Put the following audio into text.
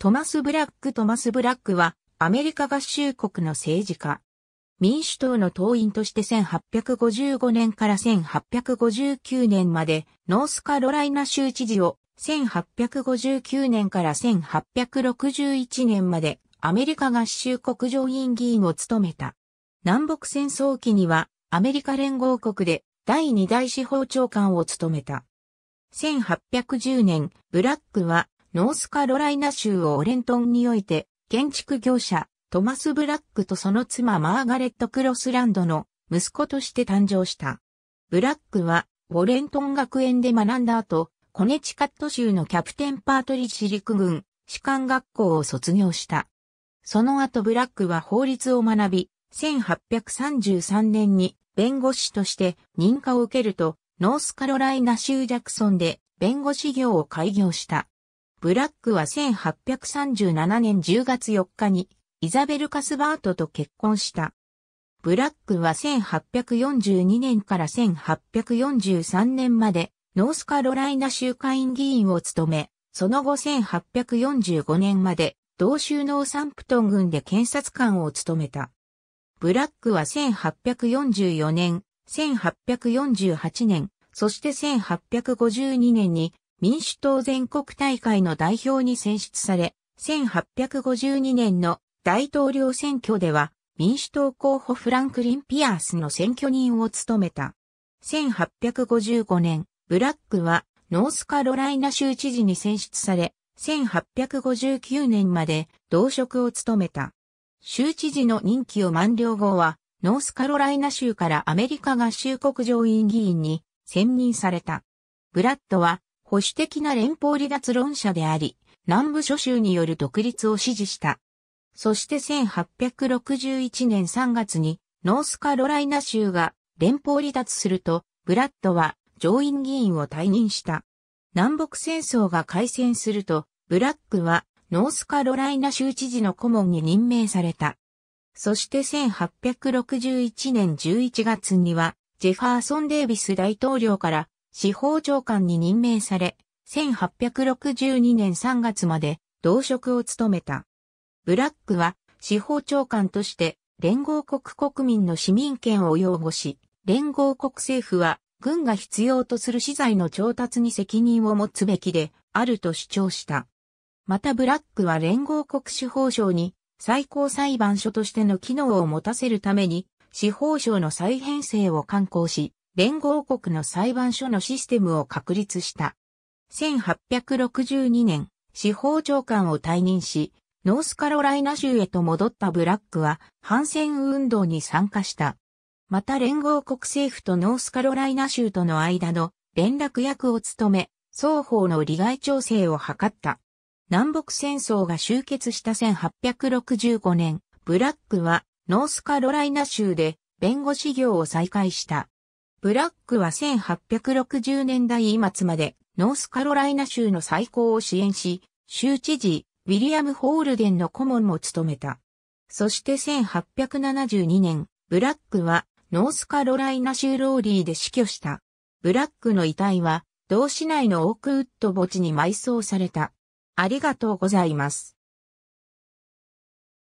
トマス・ブラック・トマス・ブラックは、アメリカ合衆国の政治家。民主党の党員として1855年から1859年まで、ノースカロライナ州知事を、1859年から1861年まで、アメリカ合衆国上院議員を務めた。南北戦争期には、アメリカ連合国で、第二大司法長官を務めた。1810年、ブラックはノースカロライナ州オレントンにおいて、建築業者、トマス・ブラックとその妻マーガレット・クロスランドの息子として誕生した。ブラックは、ウォレントン学園で学んだ後、コネチカット州のキャプテン・パートリッジ陸軍、士官学校を卒業した。その後ブラックは法律を学び、1833年に弁護士として認可を受けると、ノースカロライナ州ジャクソンで弁護士業を開業した。ブラックは1837年10月4日にイザベル・カスバートと結婚した。ブラックは1842年から1843年までノースカロライナ州会員議員を務め、その後1845年まで同州のサンプトン郡で検察官を務めた。ブラックは1844年、1848年、そして1852年に民主党全国大会の代表に選出され、1852年の大統領選挙では民主党候補フランクリン・ピアースの選挙人を務めた。1855年、ブラックはノースカロライナ州知事に選出され、1859年まで同職を務めた。州知事の任期を満了後は、ノースカロライナ州からアメリカ合衆国上院議員に選任された。ブラッドは保守的な連邦離脱論者であり、南部諸州による独立を支持した。そして1861年3月にノースカロライナ州が連邦離脱すると、ブラッドは上院議員を退任した。南北戦争が開戦すると、ブラックはノースカロライナ州知事の顧問に任命された。そして1861年11月には、ジェファーソン・デイビス大統領から司法長官に任命され、1862年3月まで同職を務めた。ブラックは司法長官として連合国国民の市民権を擁護し、連合国政府は軍が必要とする資材の調達に責任を持つべきであると主張した。またブラックは連合国司法省に最高裁判所としての機能を持たせるために司法省の再編成を刊行し、連合国の裁判所のシステムを確立した。1862年、司法長官を退任し、ノースカロライナ州へと戻ったブラックは反戦運動に参加した。また連合国政府とノースカロライナ州との間の連絡役を務め、双方の利害調整を図った。南北戦争が終結した1865年、ブラックはノースカロライナ州で弁護士業を再開した。ブラックは1860年代末までノースカロライナ州の最高を支援し、州知事、ウィリアム・ホールデンの顧問も務めた。そして1872年、ブラックはノースカロライナ州ローリーで死去した。ブラックの遺体は同市内のオークウッド墓地に埋葬された。ありがとうございます。